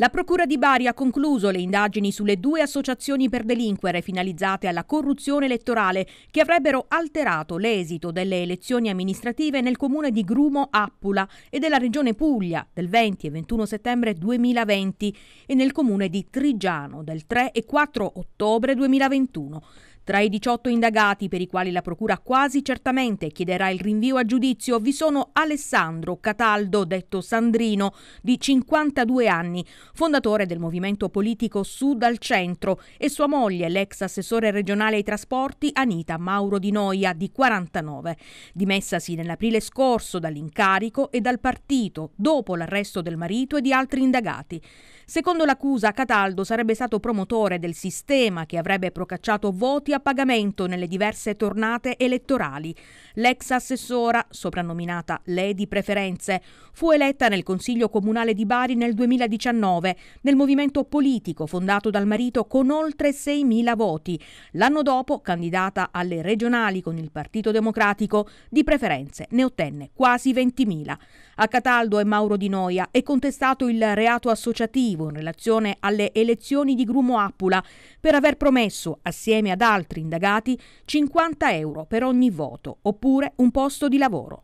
La Procura di Bari ha concluso le indagini sulle due associazioni per delinquere finalizzate alla corruzione elettorale che avrebbero alterato l'esito delle elezioni amministrative nel comune di Grumo Appula e della regione Puglia del 20 e 21 settembre 2020 e nel comune di Trigiano del 3 e 4 ottobre 2021. Tra i 18 indagati per i quali la Procura quasi certamente chiederà il rinvio a giudizio vi sono Alessandro Cataldo, detto Sandrino, di 52 anni, fondatore del movimento politico Sud al Centro, e sua moglie, l'ex assessore regionale ai trasporti Anita Mauro Di Noia, di 49, dimessasi nell'aprile scorso dall'incarico e dal partito dopo l'arresto del marito e di altri indagati. Secondo l'accusa, Cataldo sarebbe stato promotore del sistema che avrebbe procacciato voti a a pagamento nelle diverse tornate elettorali. L'ex assessora, soprannominata Le di Preferenze, fu eletta nel Consiglio Comunale di Bari nel 2019 nel movimento politico fondato dal marito con oltre 6.000 voti. L'anno dopo, candidata alle regionali con il Partito Democratico, di Preferenze ne ottenne quasi 20.000. A Cataldo e Mauro Di Noia è contestato il reato associativo in relazione alle elezioni di Grumo Appula per aver promesso, assieme ad altri, altri indagati 50 euro per ogni voto oppure un posto di lavoro.